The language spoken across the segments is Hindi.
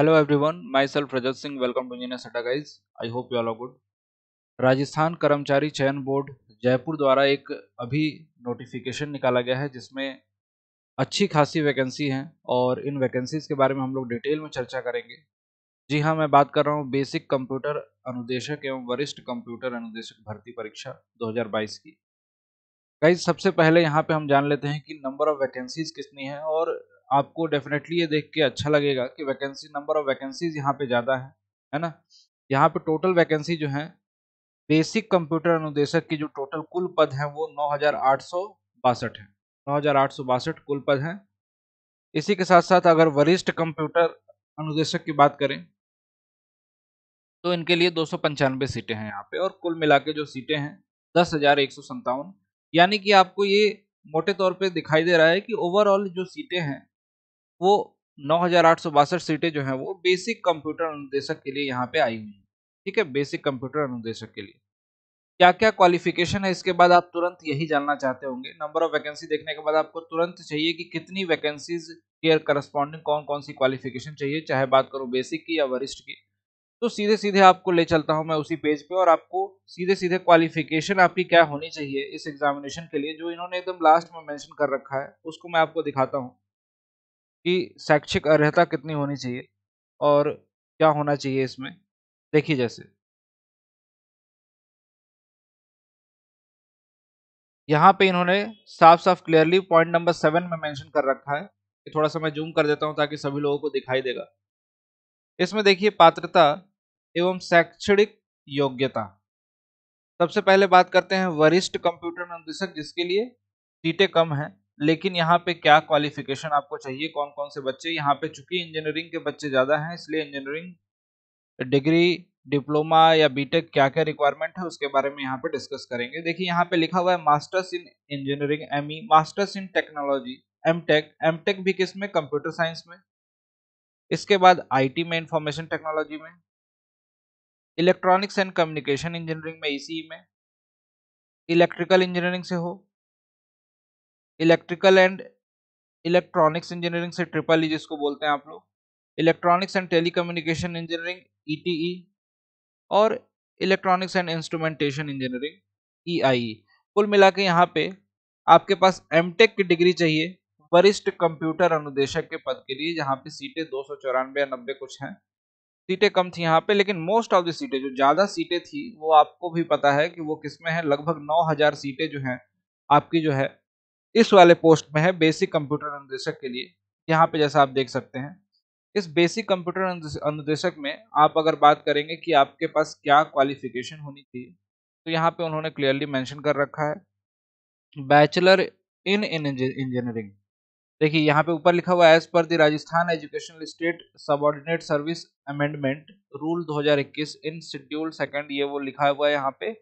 hello everyone my self Rajat Singh welcome to engineer सटा guys I hope you all are good Rajasthan कर्मचारी चयन बोर्ड जयपुर द्वारा एक अभी नोटिफिकेशन निकाला गया है जिसमें अच्छी खासी वैकेंसी हैं और इन वैकेंसीज़ के बारे में हम लोग डिटेल में चर्चा करेंगे जी हाँ मैं बात कर रहा हूँ बेसिक कंप्यूटर अनुदेशक एवं वरिष्ठ कंप्यूटर अनुदेशक भर्ती परीक्षा दो की गाइज सबसे पहले यहाँ पर हम जान लेते हैं कि नंबर ऑफ़ वैकेंसीज़ कितनी है और आपको डेफिनेटली ये देख के अच्छा लगेगा कि वैकेंसी नंबर ऑफ वैकेंसीज यहाँ पे ज़्यादा है है ना यहाँ पे टोटल वैकेंसी जो है बेसिक कंप्यूटर अनुदेशक की जो टोटल कुल पद हैं वो नौ हज़ार आठ सौ बासठ हैं नौ हज़ार आठ सौ बासठ कुल पद हैं इसी के साथ साथ अगर वरिष्ठ कंप्यूटर अनुदेशक की बात करें तो इनके लिए दो सौ पंचानवे सीटें हैं यहाँ पे और कुल मिला के जो सीटें हैं दस हज़ार एक सौ सत्तावन यानी कि आपको ये मोटे तौर पे दिखाई दे रहा है कि ओवरऑल जो सीटें हैं वो नौ सीटें जो हैं वो बेसिक कंप्यूटर अनुदेशक के लिए यहाँ पे आई हुई हैं ठीक है बेसिक कंप्यूटर अनुदेशक के लिए क्या क्या क्वालिफिकेशन है इसके बाद आप तुरंत यही जानना चाहते होंगे नंबर ऑफ वैकेंसी देखने के बाद आपको तुरंत चाहिए कि कितनी वैकेंसीज के करस्पॉन्डिंग कौन कौन सी क्वालिफिकेशन चाहिए चाहे बात करो बेसिक की या वरिष्ठ की तो सीधे सीधे आपको ले चलता हूं मैं उसी पेज पे और आपको सीधे सीधे क्वालिफिकेशन आपकी क्या होनी चाहिए इस एग्जामिनेशन के लिए जो इन्होंने एकदम लास्ट में मेंशन कर रखा है उसको मैं आपको दिखाता हूँ कि शैक्षिक अर्हता कितनी होनी चाहिए और क्या होना चाहिए इसमें देखिए जैसे यहाँ पे इन्होंने साफ साफ क्लियरली पॉइंट नंबर सेवन में मेंशन कर रखा है कि थोड़ा सा मैं जूम कर देता हूँ ताकि सभी लोगों को दिखाई देगा इसमें देखिए पात्रता एवं शैक्षणिक योग्यता सबसे पहले बात करते हैं वरिष्ठ कंप्यूटर निर्देशक जिसके लिए सीटें कम हैं लेकिन यहाँ पे क्या क्वालिफिकेशन आपको चाहिए कौन कौन से बच्चे यहाँ पे चूंकि इंजीनियरिंग के बच्चे ज़्यादा हैं इसलिए इंजीनियरिंग डिग्री डिप्लोमा या बीटेक क्या क्या रिक्वायरमेंट है उसके बारे में यहाँ पे डिस्कस करेंगे देखिए यहाँ पे लिखा हुआ है masters in engineering M E masters in technology M Tech M Tech भी किस में कंप्यूटर साइंस में इसके बाद आई में इंफॉर्मेशन टेक्नोलॉजी में इलेक्ट्रॉनिक्स एंड कम्युनिकेशन इंजीनियरिंग में ई e e में इलेक्ट्रिकल इंजीनियरिंग से हो इलेक्ट्रिकल एंड इलेक्ट्रॉनिक्स इंजीनियरिंग से ट्रिपल ई जिसको बोलते हैं आप लोग electronics and telecommunication engineering E और electronics and instrumentation engineering E कुल मिला के यहाँ पे आपके पास टेक की डिग्री चाहिए वरिष्ठ कंप्यूटर अनुदेशक के पद के लिए जहाँ पे सीटें दो सौ चौरानवे या नब्बे कुछ हैं सीटें कम थी यहाँ पे लेकिन मोस्ट ऑफ द सीटें जो ज़्यादा सीटें थी वो आपको भी पता है कि वो किस में है लगभग नौ हज़ार सीटें जो हैं आपकी जो है इस वाले पोस्ट में है बेसिक कंप्यूटर अनुदेशक के लिए यहाँ पे जैसा आप देख सकते हैं इस बेसिक कंप्यूटर अनुदेशक में आप अगर बात करेंगे कि आपके पास क्या क्वालिफिकेशन होनी चाहिए तो यहाँ पे उन्होंने क्लियरली मेंशन कर रखा है बैचलर इन इंजीनियरिंग देखिए यहाँ पे ऊपर लिखा हुआ है as per the Rajasthan educational state subordinate service amendment rule 2021 in schedule second ये वो लिखा हुआ है यहाँ पे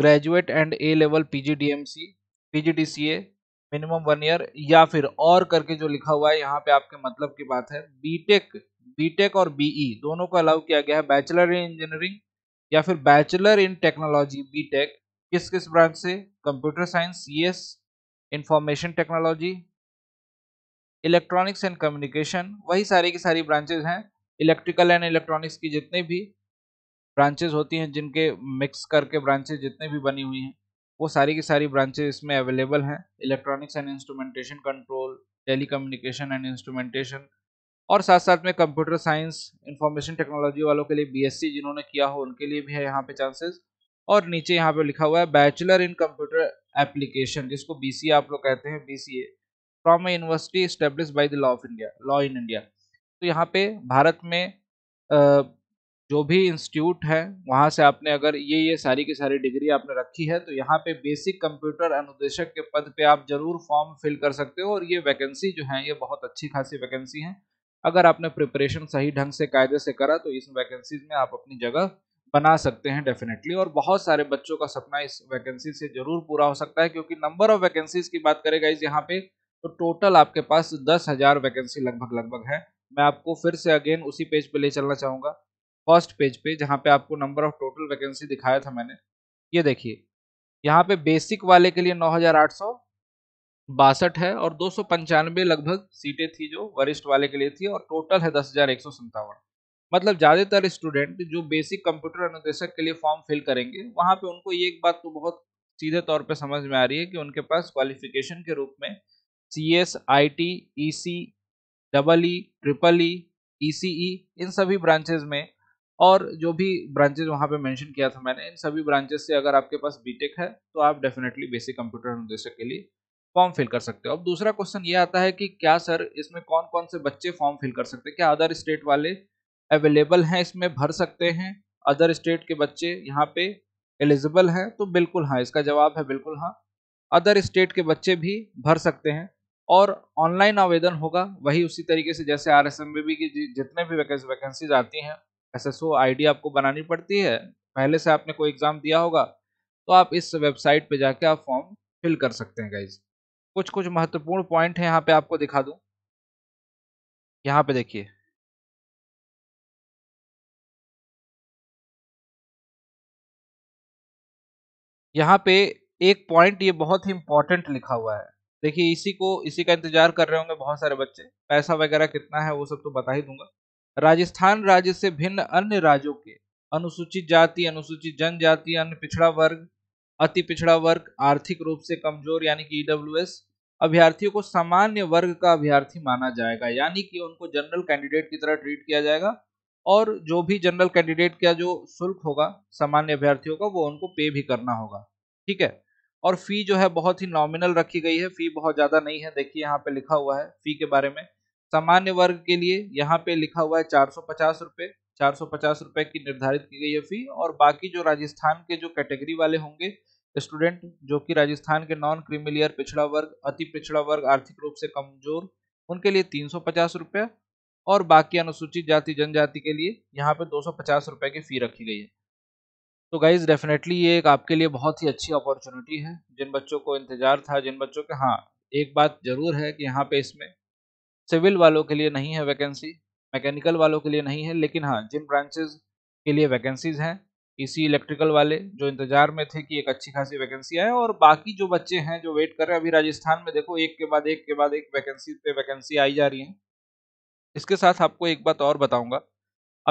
graduate and A level PGDMC PGDCA minimum one year या फिर और करके जो लिखा हुआ है यहाँ पे आपके मतलब की बात है बीटेक बीटेक और बीई e, दोनों को अलाउ किया गया है बैचलर इन इंजीनियरिंग या फिर बैचलर इन टेक्नोलॉजी बीटेक किस किस ब्रांच से computer science CS information technology electronics and communication वही सारी की सारी ब्रांचेज हैं इलेक्ट्रिकल एंड इलेक्ट्रॉनिक्स की जितने भी ब्रांचेज होती हैं जिनके मिक्स करके ब्रांचेज जितने भी बनी हुई हैं वो सारी की सारी ब्रांचेज इसमें अवेलेबल हैं electronics and instrumentation control telecommunication and instrumentation और साथ साथ में कंप्यूटर साइंस इंफॉर्मेशन टेक्नोलॉजी वालों के लिए बीएससी जिन्होंने किया हो उनके लिए भी है यहाँ पे चांसेस और नीचे यहाँ पे लिखा हुआ है बैचलर इन कंप्यूटर एप्लीकेशन जिसको बीसीए आप लोग कहते हैं BCA from a university establish by the law of India law in India तो यहाँ पे भारत में जो भी इंस्टीट्यूट है वहाँ से आपने अगर ये ये सारी की सारी डिग्री आपने रखी है तो यहाँ पे बेसिक कंप्यूटर अनुदेशक के पद पे आप जरूर फॉर्म फिल कर सकते हो और ये वैकेंसी जो है ये बहुत अच्छी खासी वैकेंसी है अगर आपने प्रिपरेशन सही ढंग से कायदे से करा तो इस वैकेंसीज में आप अपनी जगह बना सकते हैं डेफिनेटली और बहुत सारे बच्चों का सपना इस वैकेंसी से जरूर पूरा हो सकता है क्योंकि नंबर ऑफ वैकेंसीज की बात करेगा इस यहाँ पे तो टोटल आपके पास दस हज़ार वैकेंसी लगभग लगभग है मैं आपको फिर से अगेन उसी पेज पे ले चलना चाहूँगा फर्स्ट पेज पे जहाँ पे आपको नंबर ऑफ टोटल वैकेंसी दिखाया था मैंने ये देखिए यहाँ पे बेसिक वाले के लिए नौ बासठ है और दो लगभग सीटें थी जो वरिष्ठ वाले के लिए थी और टोटल है दस मतलब ज़्यादातर स्टूडेंट जो बेसिक कंप्यूटर अनुदेशक के लिए फॉर्म फिल करेंगे वहाँ पे उनको ये एक बात तो बहुत सीधे तौर पे समझ में आ रही है कि उनके पास क्वालिफिकेशन के रूप में C S I T E C double E triple E E C E इन सभी ब्रांचेज में और जो भी ब्रांचेज वहाँ पे मेंशन किया था मैंने इन सभी ब्रांचेज से अगर आपके पास बीटेक है तो आप डेफिनेटली बेसिक कंप्यूटर निर्देशक के लिए फॉर्म फिल कर सकते हो अब दूसरा क्वेश्चन ये आता है कि क्या सर इसमें कौन कौन से बच्चे फॉर्म फिल कर सकते हैं क्या अदर स्टेट वाले अवेलेबल हैं इसमें भर सकते हैं अदर स्टेट के बच्चे यहाँ पे एलिजिबल हैं तो बिल्कुल हाँ इसका जवाब है बिल्कुल हाँ अदर स्टेट के बच्चे भी भर सकते हैं और ऑनलाइन आवेदन होगा वही उसी तरीके से जैसे आर एस एम बी की जितने भी वैकेंसीज आती हैं एसएसओ आईडी आपको बनानी पड़ती है पहले से आपने कोई एग्ज़ाम दिया होगा तो आप इस वेबसाइट पे जाके आप फॉर्म फिल कर सकते हैं गाइज कुछ कुछ महत्वपूर्ण पॉइंट है यहाँ पे आपको दिखा दूँ यहाँ पे देखिए यहाँ पे एक पॉइंट ये बहुत ही इम्पोर्टेंट लिखा हुआ है देखिए इसी को इसी का इंतजार कर रहे होंगे बहुत सारे बच्चे पैसा वगैरह कितना है वो सब तो बता ही दूंगा राजस्थान राज्य से भिन्न अन्य राज्यों के अनुसूचित जाति अनुसूचित जनजाति अन्य पिछड़ा वर्ग अति पिछड़ा वर्ग आर्थिक रूप से कमजोर यानी कि ईडब्ल्यू e अभ्यर्थियों को सामान्य वर्ग का अभ्यर्थी माना जाएगा यानी कि उनको जनरल कैंडिडेट की तरह ट्रीट किया जाएगा और जो भी जनरल कैंडिडेट का जो शुल्क होगा सामान्य अभ्यर्थियों का वो उनको पे भी करना होगा ठीक है और फी जो है बहुत ही नॉमिनल रखी गई है फी बहुत ज़्यादा नहीं है देखिए यहाँ पे लिखा हुआ है फी के बारे में सामान्य वर्ग के लिए यहाँ पे लिखा हुआ है चार सौ पचास रुपये चार सौ पचास रुपये की निर्धारित की गई है फी और बाकी जो राजस्थान के जो कैटेगरी वाले होंगे स्टूडेंट जो कि राजस्थान के नॉन क्रीमिलियर पिछड़ा वर्ग अति पिछड़ा वर्ग आर्थिक रूप से कमजोर उनके लिए तीन सौ पचास रुपये और बाकी अनुसूचित जाति जनजाति के लिए यहाँ पे दो सौ पचास रुपये की फ़ी रखी गई है तो गाइज डेफिनेटली ये एक आपके लिए बहुत ही अच्छी अपॉर्चुनिटी है जिन बच्चों को इंतज़ार था जिन बच्चों के हाँ एक बात ज़रूर है कि यहाँ पे इसमें सिविल वालों के लिए नहीं है वैकेंसी मैकेनिकल वालों के लिए नहीं है लेकिन हाँ जिन ब्रांचेज के लिए वैकेंसीज हैं इसी इलेक्ट्रिकल वाले जो इंतजार में थे कि एक अच्छी खासी वैकेंसी आए और बाकी जो बच्चे हैं जो वेट कर रहे हैं अभी राजस्थान में देखो एक के बाद एक के बाद एक वैकेंसी पे वैकेंसी आई जा रही है इसके साथ आपको एक बात और बताऊंगा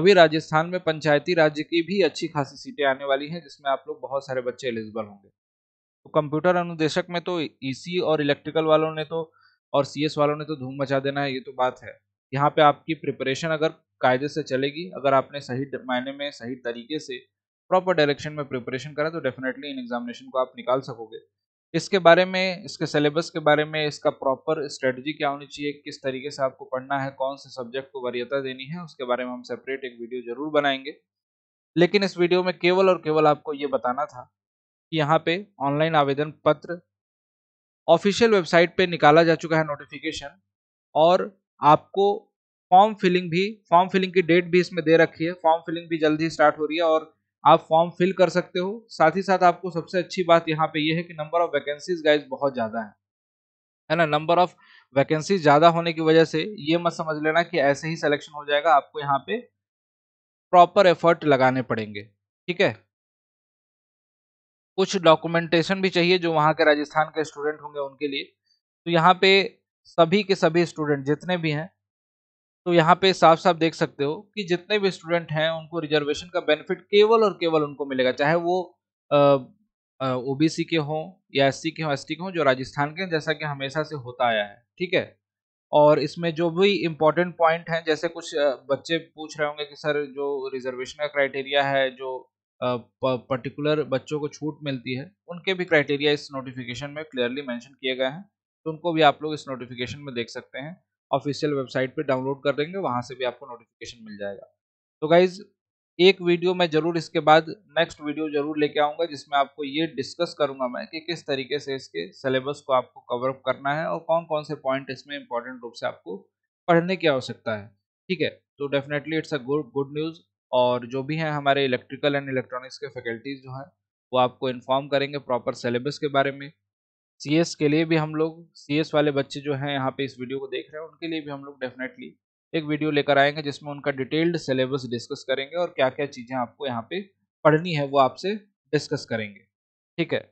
अभी राजस्थान में पंचायती राज्य की भी अच्छी खासी सीटें आने वाली हैं जिसमें आप लोग बहुत सारे बच्चे एलिजिबल होंगे तो कंप्यूटर अनुदेशक में तो ई और इलेक्ट्रिकल वालों ने तो और सीएस वालों ने तो धूम मचा देना है ये तो बात है यहाँ पे आपकी प्रिपरेशन अगर कायदे से चलेगी अगर आपने सही मायने में सही तरीके से प्रॉपर डायरेक्शन में प्रिपरेशन करा तो डेफिनेटली इन एग्जामिनेशन को आप निकाल सकोगे इसके बारे में इसके सिलेबस के बारे में इसका प्रॉपर स्ट्रेटजी क्या होनी चाहिए किस तरीके से आपको पढ़ना है कौन से सब्जेक्ट को वरीयता देनी है उसके बारे में हम सेपरेट एक वीडियो जरूर बनाएंगे लेकिन इस वीडियो में केवल और केवल आपको ये बताना था कि यहाँ पे ऑनलाइन आवेदन पत्र ऑफिशियल वेबसाइट पे निकाला जा चुका है नोटिफिकेशन और आपको फॉर्म फिलिंग भी फॉर्म फिलिंग की डेट भी इसमें दे रखी है फॉर्म फिलिंग भी जल्दी स्टार्ट हो रही है और आप फॉर्म फिल कर सकते हो साथ ही साथ आपको सबसे अच्छी बात यहाँ पे ये है कि नंबर ऑफ वैकेंसीज गाइज बहुत ज़्यादा है है ना नंबर ऑफ वैकेंसी ज़्यादा होने की वजह से ये मत समझ लेना कि ऐसे ही सिलेक्शन हो जाएगा आपको यहाँ पे प्रॉपर एफर्ट लगाने पड़ेंगे ठीक है कुछ डॉक्यूमेंटेशन भी चाहिए जो वहाँ के राजस्थान के स्टूडेंट होंगे उनके लिए तो यहाँ पे सभी के सभी स्टूडेंट जितने भी हैं तो यहाँ पे साफ साफ देख सकते हो कि जितने भी स्टूडेंट हैं उनको रिजर्वेशन का बेनिफिट केवल और केवल उनको मिलेगा चाहे वो ओ बी सी के हों या एस के हों एस के हों जो राजस्थान के हैं जैसा कि हमेशा से होता आया है ठीक है और इसमें जो भी इम्पोर्टेंट पॉइंट हैं जैसे कुछ बच्चे पूछ रहे होंगे कि सर जो रिजर्वेशन का क्राइटेरिया है जो पर्टिकुलर बच्चों को छूट मिलती है उनके भी क्राइटेरिया इस नोटिफिकेशन में क्लियरली मेंशन किए गए हैं तो उनको भी आप लोग इस नोटिफिकेशन में देख सकते हैं ऑफिशियल वेबसाइट पर डाउनलोड कर देंगे वहाँ से भी आपको नोटिफिकेशन मिल जाएगा तो गाइज एक वीडियो मैं जरूर इसके बाद नेक्स्ट वीडियो जरूर लेके आऊँगा जिसमें आपको ये डिस्कस करूँगा मैं कि किस तरीके से इसके सिलेबस को आपको कवरअप करना है और कौन कौन से पॉइंट इसमें इंपॉर्टेंट रूप से आपको पढ़ने की आवश्यकता है ठीक है तो definitely it's a good good news और जो भी हैं हमारे इलेक्ट्रिकल एंड इलेक्ट्रॉनिक्स के फैकल्टीज़ जो हैं वो आपको इन्फॉर्म करेंगे प्रॉपर सिलेबस के बारे में सी के लिए भी हम लोग सी वाले बच्चे जो हैं यहाँ पे इस वीडियो को देख रहे हैं उनके लिए भी हम लोग डेफिनेटली एक वीडियो लेकर आएंगे जिसमें उनका डिटेल्ड सिलेबस डिस्कस करेंगे और क्या क्या चीज़ें आपको यहाँ पे पढ़नी है वो आपसे डिस्कस करेंगे ठीक है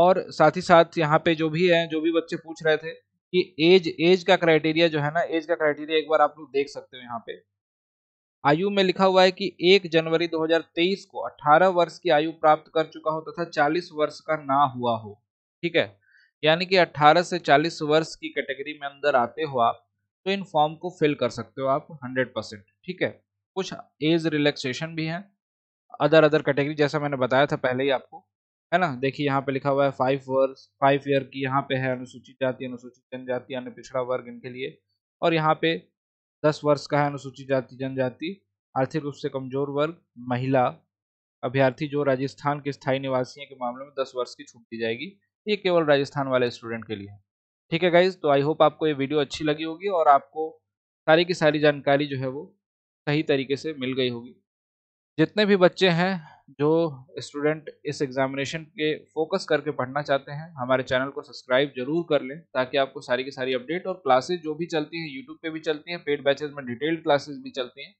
और साथ ही साथ यहाँ पे जो भी हैं जो भी बच्चे पूछ रहे थे कि एज एज का क्राइटेरिया जो है ना एज का क्राइटेरिया एक बार आप लोग देख सकते हो यहाँ पे आयु में लिखा हुआ है कि 1 जनवरी 2023 को 18 वर्ष की आयु प्राप्त कर चुका हो तथा 40 वर्ष का ना हुआ हो ठीक है यानी कि 18 से 40 वर्ष की कैटेगरी में अंदर आते हो आप तो इन फॉर्म को फिल कर सकते हो आप 100 परसेंट ठीक है कुछ एज रिलैक्सेशन भी है अदर अदर कैटेगरी जैसा मैंने बताया था पहले ही आपको है ना देखिए यहाँ पे लिखा हुआ है फाइव वर्ष फाइव ईयर की यहाँ पे है अनुसूचित जाति अनुसूचित जनजाति अन्य पिछड़ा वर्ग इनके लिए और यहाँ पे दस वर्ष का है अनुसूचित जाति जनजाति आर्थिक रूप से कमजोर वर्ग महिला अभ्यर्थी जो राजस्थान के स्थायी निवासियों के मामले में दस वर्ष की छूट दी जाएगी ये केवल राजस्थान वाले स्टूडेंट के लिए ठीक है गाइज तो आई होप आपको ये वीडियो अच्छी लगी होगी और आपको सारी की सारी जानकारी जो है वो सही तरीके से मिल गई होगी जितने भी बच्चे हैं जो स्टूडेंट इस एग्जामिनेशन के फोकस करके पढ़ना चाहते हैं हमारे चैनल को सब्सक्राइब जरूर कर लें ताकि आपको सारी की सारी अपडेट और क्लासेज जो भी चलती हैं यूट्यूब पे भी चलती हैं पेड बैचेज में डिटेल्ड क्लासेज भी चलती हैं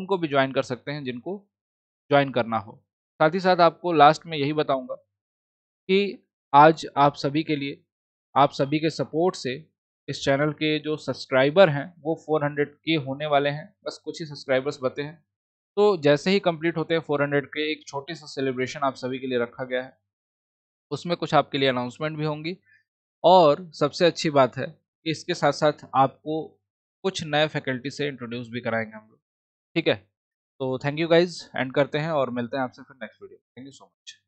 उनको भी ज्वाइन कर सकते हैं जिनको ज्वाइन करना हो साथ ही साथ आपको लास्ट में यही बताऊँगा कि आज आप सभी के लिए आप सभी के सपोर्ट से इस चैनल के जो सब्सक्राइबर हैं वो 400 के होने वाले हैं बस कुछ ही सब्सक्राइबर्स बते हैं तो जैसे ही कंप्लीट होते हैं 400 के एक छोटे सा सेलिब्रेशन आप सभी के लिए रखा गया है उसमें कुछ आपके लिए अनाउंसमेंट भी होंगी और सबसे अच्छी बात है कि इसके साथ साथ आपको कुछ नए फैकल्टी से इंट्रोड्यूस भी कराएंगे हम लोग ठीक है तो थैंक यू गाइज एंड करते हैं और मिलते हैं आपसे फिर next video thank you so much